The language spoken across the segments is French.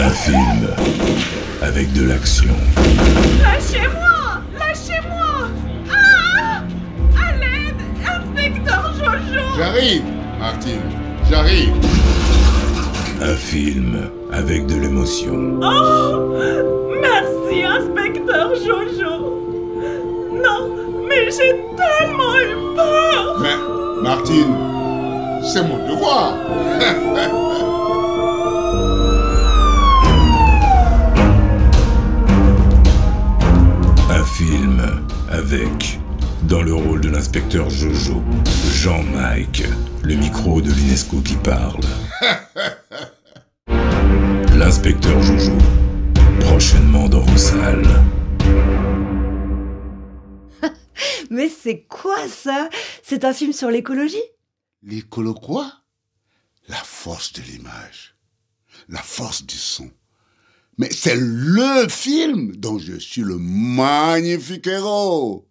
Un film avec de l'action. Lâchez-moi Lâchez-moi Ah À l'aide Inspecteur Jojo J'arrive, Martine J'arrive Un film avec de l'émotion. Oh Merci, Inspecteur Jojo Non, mais j'ai tellement eu peur Mais, Martine, c'est mon devoir film avec, dans le rôle de l'inspecteur Jojo, Jean-Mike, le micro de l'UNESCO qui parle. L'inspecteur Jojo, prochainement dans vos salles. Mais c'est quoi ça C'est un film sur l'écologie L'écolo quoi La force de l'image, la force du son, mais c'est le film dont je suis le magnifique héros.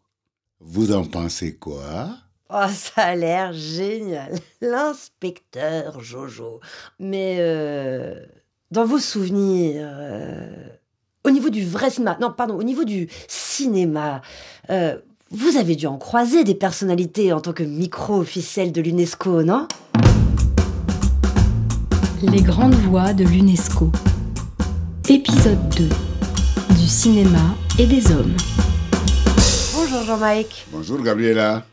Vous en pensez quoi Oh, ça a l'air génial. L'inspecteur Jojo. Mais euh, dans vos souvenirs, euh, au niveau du vrai cinéma, non, pardon, au niveau du cinéma, euh, vous avez dû en croiser des personnalités en tant que micro-officiel de l'UNESCO, non Les grandes voix de l'UNESCO. Épisode 2 du cinéma et des hommes. Bonjour Jean-Mike. Bonjour Gabriela.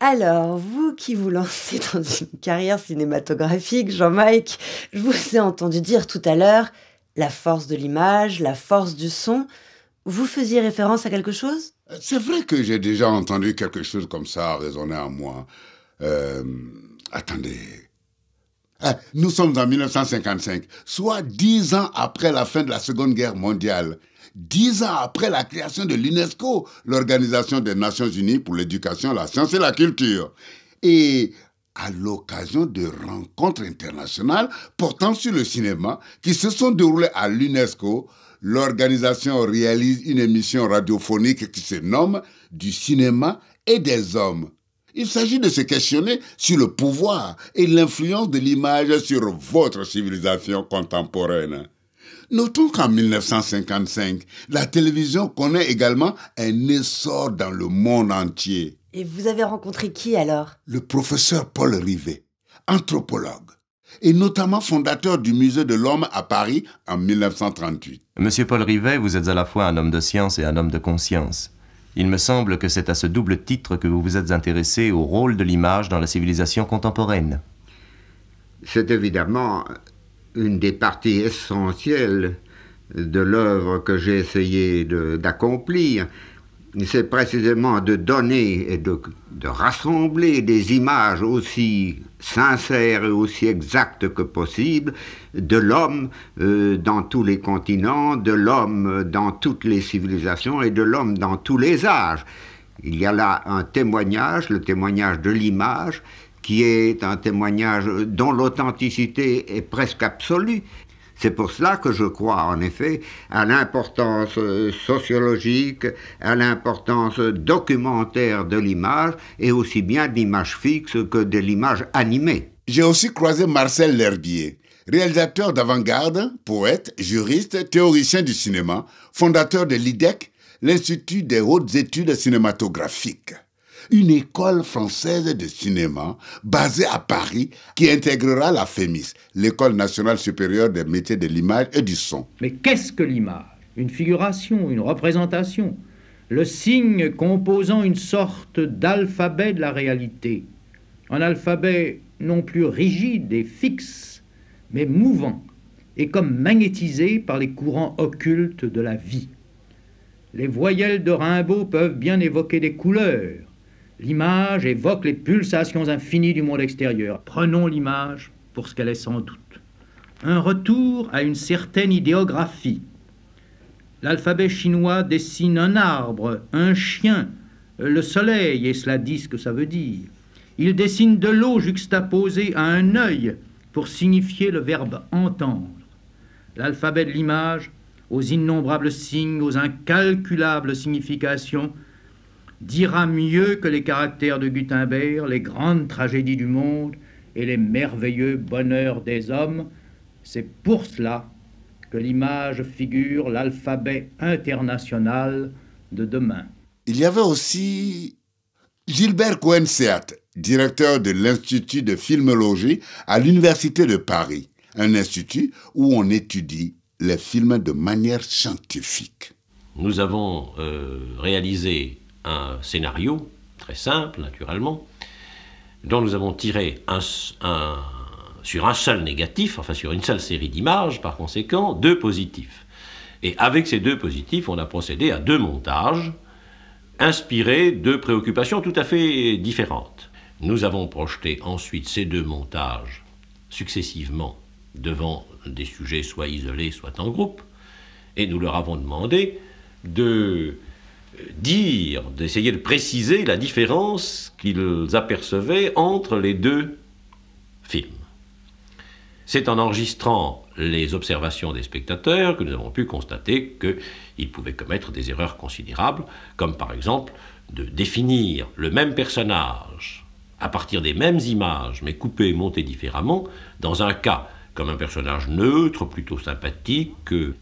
Alors, vous qui vous lancez dans une carrière cinématographique, Jean-Mike, je vous ai entendu dire tout à l'heure la force de l'image, la force du son. Vous faisiez référence à quelque chose C'est vrai que j'ai déjà entendu quelque chose comme ça résonner à moi. Euh, attendez, Hein, nous sommes en 1955, soit dix ans après la fin de la Seconde Guerre mondiale, dix ans après la création de l'UNESCO, l'Organisation des Nations Unies pour l'éducation, la science et la culture. Et à l'occasion de rencontres internationales portant sur le cinéma qui se sont déroulées à l'UNESCO, l'organisation réalise une émission radiophonique qui se nomme Du cinéma et des hommes. Il s'agit de se questionner sur le pouvoir et l'influence de l'image sur votre civilisation contemporaine. Notons qu'en 1955, la télévision connaît également un essor dans le monde entier. Et vous avez rencontré qui alors Le professeur Paul Rivet, anthropologue et notamment fondateur du Musée de l'Homme à Paris en 1938. Monsieur Paul Rivet, vous êtes à la fois un homme de science et un homme de conscience. Il me semble que c'est à ce double titre que vous vous êtes intéressé au rôle de l'image dans la civilisation contemporaine. C'est évidemment une des parties essentielles de l'œuvre que j'ai essayé d'accomplir c'est précisément de donner et de, rassembler des images aussi sincères et aussi exactes que possible de l'homme euh, dans tous les continents, de l'homme euh, dans toutes les civilisations et de l'homme dans tous les âges. Il y a là un témoignage, le témoignage de l'image, qui est un témoignage dont l'authenticité est presque absolue c'est pour cela que je crois en effet à l'importance euh, sociologique, à l'importance documentaire de l'image et aussi bien d'image fixe que de l'image animée. J'ai aussi croisé Marcel L'Herbier, réalisateur d'avant-garde, poète, juriste, théoricien du cinéma, fondateur de l'IDEC, l'Institut des hautes études cinématographiques une école française de cinéma basée à Paris qui intégrera la FEMIS, l'École nationale supérieure des métiers de l'image et du son. Mais qu'est-ce que l'image Une figuration, une représentation, le signe composant une sorte d'alphabet de la réalité, un alphabet non plus rigide et fixe, mais mouvant et comme magnétisé par les courants occultes de la vie. Les voyelles de Rimbaud peuvent bien évoquer des couleurs, L'image évoque les pulsations infinies du monde extérieur. Prenons l'image pour ce qu'elle est sans doute. Un retour à une certaine idéographie. L'alphabet chinois dessine un arbre, un chien, le soleil, et cela dit ce que ça veut dire. Il dessine de l'eau juxtaposée à un œil pour signifier le verbe entendre. L'alphabet de l'image, aux innombrables signes, aux incalculables significations, dira mieux que les caractères de Gutenberg les grandes tragédies du monde et les merveilleux bonheurs des hommes. C'est pour cela que l'image figure l'alphabet international de demain. Il y avait aussi Gilbert cohen directeur de l'Institut de filmologie à l'Université de Paris, un institut où on étudie les films de manière scientifique. Nous avons euh, réalisé un scénario, très simple naturellement, dont nous avons tiré un, sur un seul négatif, enfin sur une seule série d'images par conséquent, deux positifs. Et avec ces deux positifs, on a procédé à deux montages inspirés de préoccupations tout à fait différentes. Nous avons projeté ensuite ces deux montages successivement devant des sujets soit isolés, soit en groupe, et nous leur avons demandé de dire, d'essayer de préciser la différence qu'ils apercevaient entre les deux films. C'est en enregistrant les observations des spectateurs que nous avons pu constater qu'ils pouvaient commettre des erreurs considérables, comme par exemple de définir le même personnage à partir des mêmes images, mais coupées et montées différemment, dans un cas comme un personnage neutre, plutôt sympathique,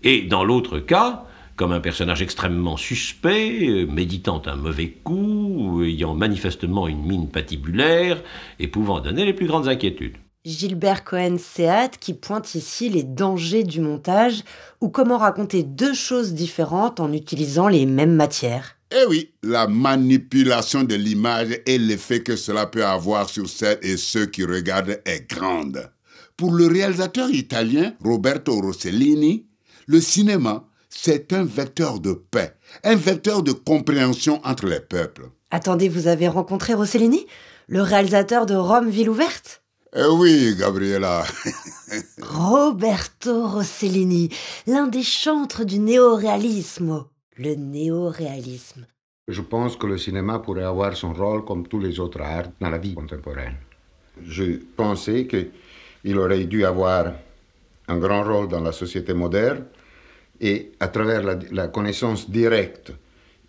et dans l'autre cas, comme un personnage extrêmement suspect, euh, méditant un mauvais coup, ayant manifestement une mine patibulaire et pouvant donner les plus grandes inquiétudes. Gilbert Cohen-Seat qui pointe ici les dangers du montage ou comment raconter deux choses différentes en utilisant les mêmes matières. Eh oui, la manipulation de l'image et l'effet que cela peut avoir sur celles et ceux qui regardent est grande. Pour le réalisateur italien Roberto Rossellini, le cinéma, c'est un vecteur de paix, un vecteur de compréhension entre les peuples. Attendez, vous avez rencontré Rossellini, le réalisateur de Rome, ville ouverte eh oui, Gabriela. Roberto Rossellini, l'un des chantres du néoréalisme. Le néoréalisme. Je pense que le cinéma pourrait avoir son rôle comme tous les autres arts dans la vie contemporaine. Je pensais qu'il aurait dû avoir un grand rôle dans la société moderne, et à travers la, connaissance directe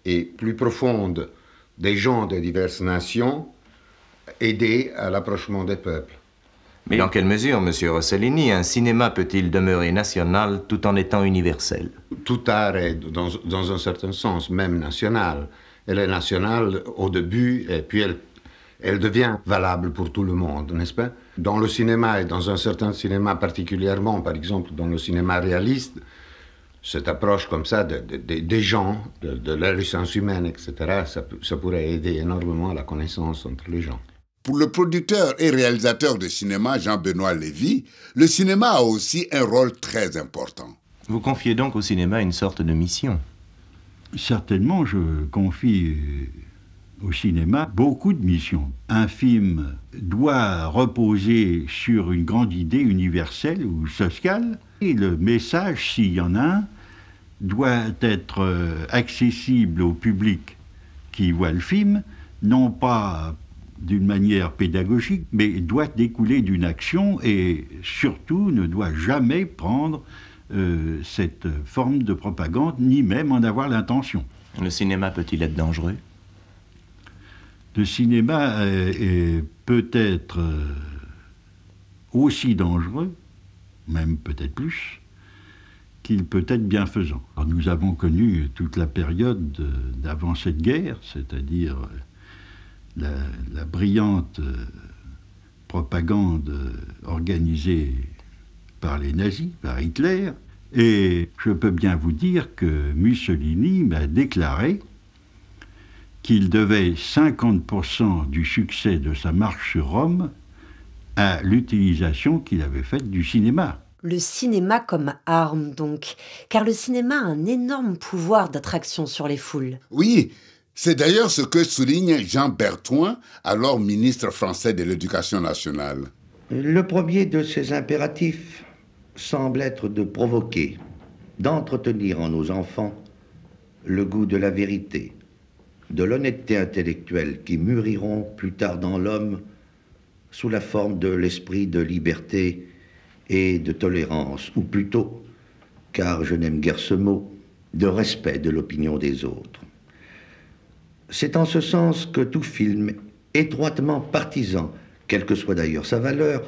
et plus profonde des gens de diverses nations, aider à l'approchement des peuples. Mais dans quelle mesure, Monsieur Rossellini, un cinéma peut-il demeurer national tout en étant universel Tout art est, dans, un certain sens, même national. Elle est nationale au début et puis elle, elle devient valable pour tout le monde, n'est-ce pas Dans le cinéma et dans un certain cinéma particulièrement, par exemple dans le cinéma réaliste, cette approche comme ça des gens, de, la licence humaine, etc., ça, ça, pourrait aider énormément la connaissance entre les gens. Pour le producteur et réalisateur de cinéma Jean-Benoît Lévy, le cinéma a aussi un rôle très important. Vous confiez donc au cinéma une sorte de mission Certainement, je confie au cinéma beaucoup de missions. Un film doit reposer sur une grande idée universelle ou sociale, et le message, s'il y en a un, doit être euh, accessible au public qui voit le film, non pas d'une manière pédagogique, mais doit découler d'une action et surtout ne doit jamais prendre euh, cette forme de propagande, ni même en avoir l'intention. Le cinéma peut-il être dangereux le cinéma est, peut-être euh, aussi dangereux, même peut-être plus, qu'il peut être bienfaisant. nous avons connu toute la période euh, d'avant cette guerre, c'est-à-dire euh, la, la, brillante propagande organisée par les nazis, par Hitler, et je peux bien vous dire que Mussolini m'a déclaré qu'il devait 50% du succès de sa marche sur Rome à l'utilisation qu'il avait faite du cinéma. Le cinéma comme arme, donc, car le cinéma a un énorme pouvoir d'attraction sur les foules. Oui, c'est d'ailleurs ce que souligne Jean Bertoin, alors ministre français de l'Éducation nationale. Le premier de ces impératifs semble être de provoquer, d'entretenir en nos enfants le goût de la vérité, de l'honnêteté intellectuelle qui mûriront plus tard dans l'homme sous la forme de l'esprit de liberté et de tolérance, ou plutôt, car je n'aime guère ce mot, de respect de l'opinion des autres. C'est en ce sens que tout film étroitement partisan, quelle que soit d'ailleurs sa valeur,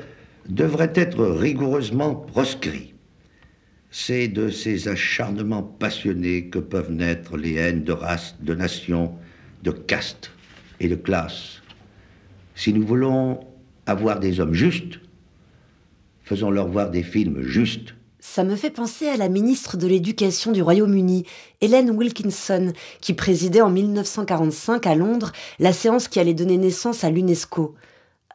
devrait être rigoureusement proscrit. C'est de ces acharnements passionnés que peuvent naître les haines de race, de nations, de caste et de classe. Si nous voulons avoir des hommes justes, faisons-leur voir des films justes. Ça me fait penser à la ministre de l'Éducation du Royaume-Uni, Hélène Wilkinson, qui présidait en 1945 à Londres la séance qui allait donner naissance à l'UNESCO.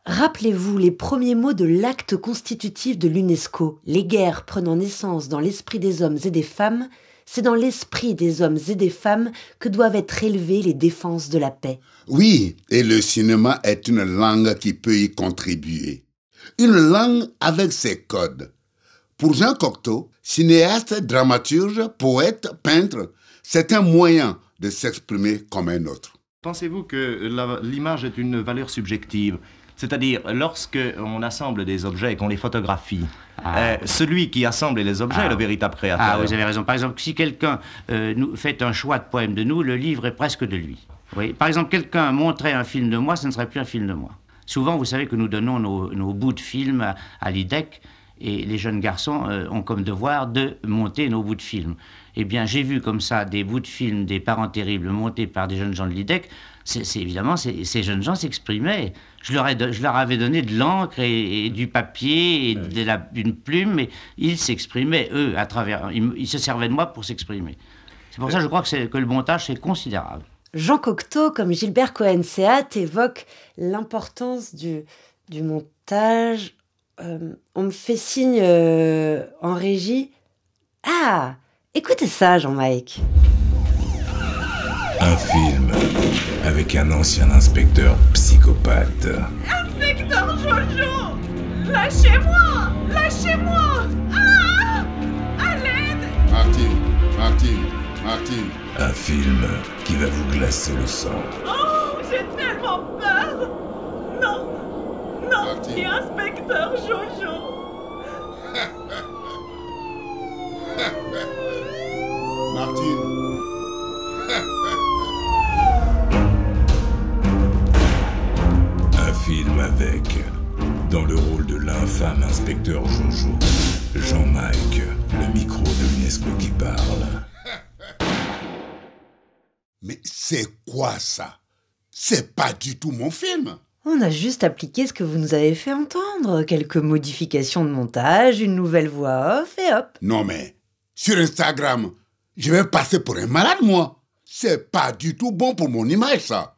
Rappelez-vous les premiers mots de l'acte constitutif de l'UNESCO, les guerres prenant naissance dans l'esprit des hommes et des femmes, c'est dans l'esprit des hommes et des femmes que doivent être élevées les défenses de la paix. Oui, et le cinéma est une langue qui peut y contribuer. Une langue avec ses codes. Pour Jean Cocteau, cinéaste, dramaturge, poète, peintre, c'est un moyen de s'exprimer comme un autre. Pensez-vous que l'image est une valeur subjective c'est-à-dire, lorsque on assemble des objets et qu'on les photographie, ah. euh, celui qui assemble les objets est le ah. véritable ah, créateur. Ah, vous avez raison. Par exemple, si quelqu'un euh, nous fait un choix de poème de nous, le livre est presque de lui. Par exemple, quelqu'un montrait un film de moi, ce ne serait plus un film de moi. Souvent, vous savez que nous donnons nos, bouts de film à, l'IDEC et les jeunes garçons euh, ont comme devoir de monter nos bouts de film. Eh bien, j'ai vu comme ça des bouts de films des parents terribles montés par des jeunes gens de l'IDEC c'est évidemment, ces jeunes gens s'exprimaient. Je leur, ai, je leur avais donné de l'encre et, du papier et de la, une plume, et ils s'exprimaient, eux, à travers. Ils, se servaient de moi pour s'exprimer. C'est pour ça que je crois que, que le montage, est considérable. Jean Cocteau, comme Gilbert Cohen-Seat, évoque l'importance du, du, montage. Euh, on me fait signe euh, en régie. Ah Écoutez ça, Jean-Mike. Un film avec un ancien inspecteur psychopathe. Inspecteur Jojo Lâchez-moi Lâchez-moi ah À l'aide Martine Martine Martine Un film qui va vous glacer le sang. Oh J'ai tellement peur Non Non Martine. inspecteur Jojo Martine dans le rôle de l'infâme inspecteur Jojo. Jean-Mike, le micro de l'UNESCO qui parle. Mais c'est quoi ça C'est pas du tout mon film on a juste appliqué ce que vous nous avez fait entendre, quelques modifications de montage, une nouvelle voix off et hop. Non mais, sur Instagram, je vais passer pour un malade moi. C'est pas du tout bon pour mon image ça.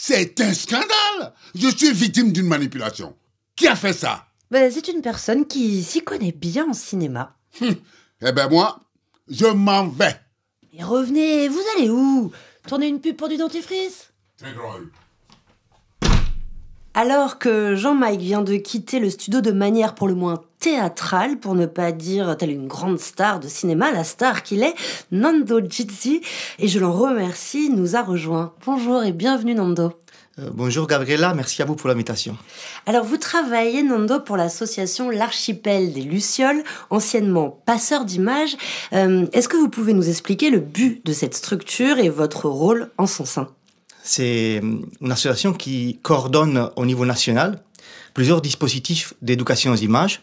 C'est un scandale Je suis victime d'une manipulation. Qui a fait ça ben, C'est une personne qui s'y connaît bien en cinéma. Hum. eh ben moi, je m'en vais. Mais revenez, vous allez où Tourner une pub pour du dentifrice Très drôle. Alors que Jean-Mike vient de quitter le studio de manière pour le moins théâtrale, pour ne pas dire telle une grande star de cinéma, la star qu'il est, Nando Jitsi, et je l'en remercie, nous a rejoint. Bonjour et bienvenue Nando. Euh, bonjour Gabriela, merci à vous pour l'invitation. Alors vous travaillez Nando pour l'association L'Archipel des Lucioles, anciennement passeur d'images. Euh, est-ce que vous pouvez nous expliquer le but de cette structure et votre rôle en son sein c'est hum, une association qui coordonne au niveau national plusieurs dispositifs d'éducation aux images.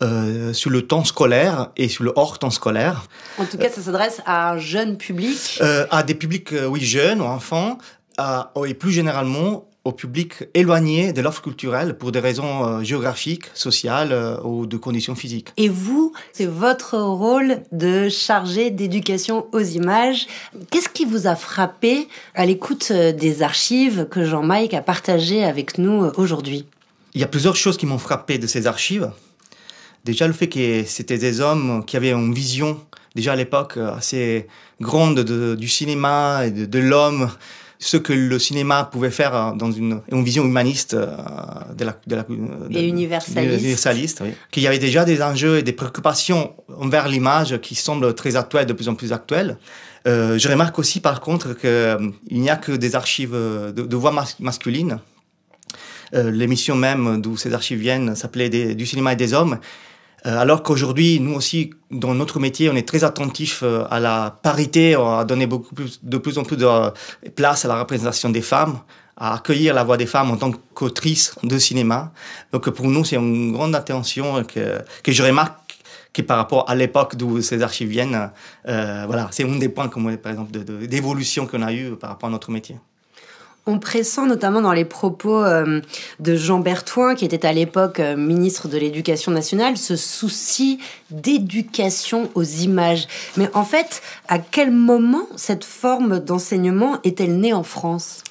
Euh, sur le temps scolaire et sur le hors temps scolaire. En tout cas, ça s'adresse à un jeune public euh, À des publics, euh, oui, jeunes ou enfants, à, et plus généralement au public éloigné de l'offre culturelle pour des raisons euh, géographiques, sociales euh, ou de conditions physiques. Et vous, c'est votre rôle de chargé d'éducation aux images. Qu'est-ce qui vous a frappé à l'écoute euh, des archives que Jean-Mike a partagées avec nous aujourd'hui Il y a plusieurs choses qui m'ont frappé de ces archives. Déjà le fait que c'était des hommes qui avaient une vision, déjà à l'époque, assez grande du cinéma et de l'homme ce que le cinéma pouvait faire euh, dans une, vision humaniste euh, de la, de et universaliste, oui. qu'il y avait déjà des enjeux et des préoccupations envers l'image qui semblent très actuelles, de plus en plus actuelles. Euh, je remarque aussi par contre qu'il n'y a que des archives de, voix masculines. L'émission même d'où ces archives viennent s'appelait Du cinéma et des hommes. Euh, alors qu'aujourd'hui, nous aussi, dans notre métier, on est très attentif euh, à la parité, à donner beaucoup plus, de plus en plus de euh, place à la représentation des femmes, à accueillir la voix des femmes en tant qu'autrices de cinéma. Donc pour nous, c'est une grande attention que, que je remarque qui par rapport à l'époque d'où ces archives viennent, voilà, c'est un des points, comme, par exemple, d'évolution qu'on a eu par rapport à notre métier. On pressent notamment dans les propos euh, de Jean Bertoin, qui était à l'époque euh, ministre de l'Éducation nationale, ce souci d'éducation aux images. Mais en fait, à quel moment cette forme d'enseignement est-elle née en France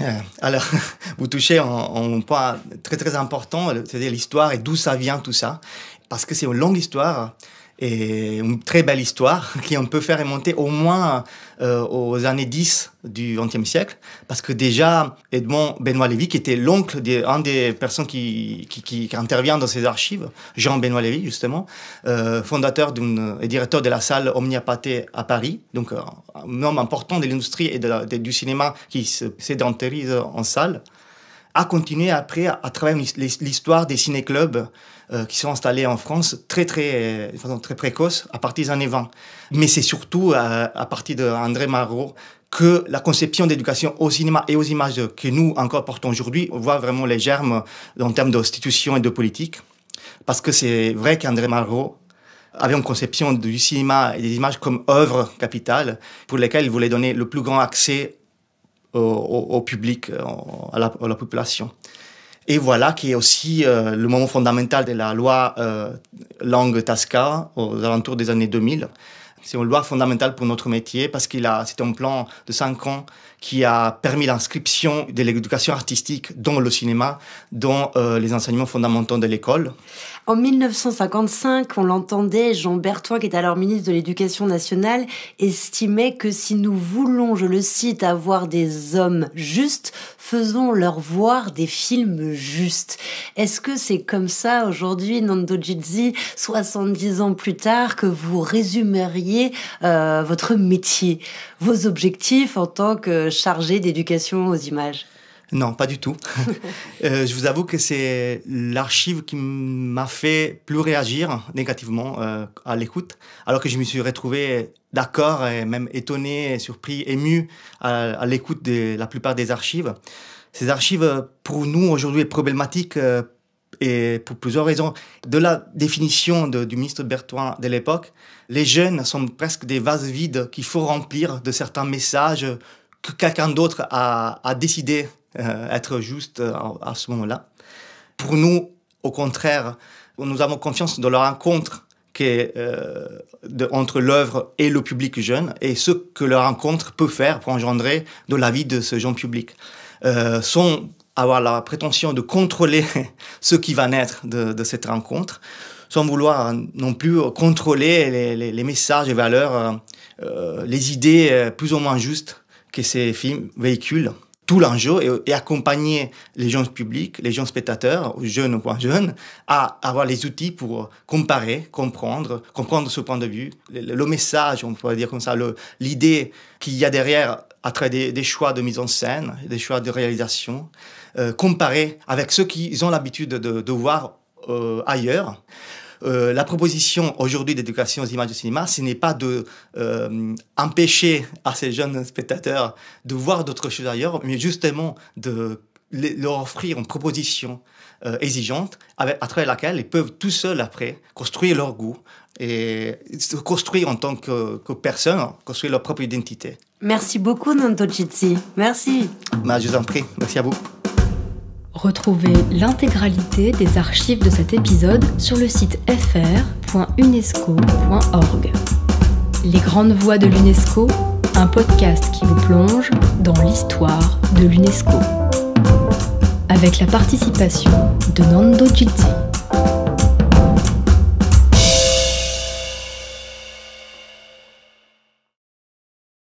euh, alors, vous touchez un point très très important, c'est-à-dire l'histoire et d'où ça vient tout ça, parce que c'est une longue histoire et une très belle histoire qui on peut faire remonter au moins euh, aux années 10 du XXe siècle, parce que déjà Edmond Benoît Lévy, qui était l'oncle d'un des personnes qui, qui, qui, intervient dans ces archives, Jean Benoît Lévy justement, euh, fondateur et directeur de la salle Omniapathé à Paris, donc euh, un homme important de l'industrie et de du cinéma qui se sédentarise en salle a continué après à, travers l'histoire des ciné-clubs euh, qui sont installés en France très très euh, de façon très précoce à partir des années 20. Mais c'est surtout euh, à partir d'André Marot que la conception d'éducation au cinéma et aux images que nous encore portons aujourd'hui, voit vraiment les germes en termes d'institution et de politique. Parce que c'est vrai qu'André Marot avait une conception du cinéma et des images comme œuvre capitale pour lesquelles il voulait donner le plus grand accès au, public, euh, à la, population. Et voilà qui est aussi euh, le moment fondamental de la loi euh, langue Tasca aux alentours des années 2000. C'est une loi fondamentale pour notre métier parce qu'il a, c'était un plan de cinq ans qui a permis l'inscription de l'éducation artistique dans le cinéma, dans euh, les enseignements fondamentaux de l'école. En 1955, on l'entendait, Jean bertois qui est alors ministre de l'Éducation nationale, estimait que si nous voulons, je le cite, avoir des hommes justes, faisons leur voir des films justes. Est-ce que c'est comme ça aujourd'hui, Nando soixante 70 ans plus tard, que vous résumeriez euh, votre métier vos objectifs en tant que chargé d'éducation aux images non, pas du tout. Euh, je vous avoue que c'est l'archive qui m'a fait plus réagir négativement euh, à l'écoute, alors que je me suis retrouvé d'accord et même étonné, surpris, ému à, à l'écoute de la plupart des archives. Ces archives, pour nous, aujourd'hui, est problématique euh, et pour plusieurs raisons. De la définition du ministre Bertrand de l'époque, les jeunes sont presque des vases vides qu'il faut remplir de certains messages que quelqu'un d'autre a, décidé euh, être juste euh, à, ce moment-là. Pour nous, au contraire, nous avons confiance dans la rencontre euh, de, entre l'œuvre et le public jeune et ce que la rencontre peut faire pour engendrer de la vie de ce jeune public. Euh, avoir la prétention de contrôler ce qui va naître de, cette rencontre, sans vouloir euh, non plus contrôler les, messages, les valeurs, euh, euh, les idées plus ou moins justes que ces films véhiculent tout l'enjeu est, accompagner les gens publics, les gens spectateurs, jeunes ou moins jeunes, à avoir les outils pour comparer, comprendre, comprendre ce point de vue, le, message, on pourrait dire comme ça, l'idée qu'il y a derrière à travers des, choix de mise en scène, des choix de réalisation, euh, comparer avec ceux qu'ils ont l'habitude de, voir euh, ailleurs. Euh, la proposition aujourd'hui d'éducation aux images du cinéma, ce n'est pas de euh, empêcher à ces jeunes spectateurs de voir d'autres choses ailleurs, mais justement de leur offrir une proposition euh, exigeante à travers laquelle ils peuvent tout seuls après construire leur goût et se construire en tant que, personne, construire leur propre identité. Merci beaucoup, Nanto Merci. Bah, je vous en prie. Merci à vous. Retrouvez l'intégralité des archives de cet épisode sur le site fr.unesco.org. Les grandes voix de l'UNESCO, un podcast qui vous plonge dans l'histoire de l'UNESCO. Avec la participation de Nando Gitti.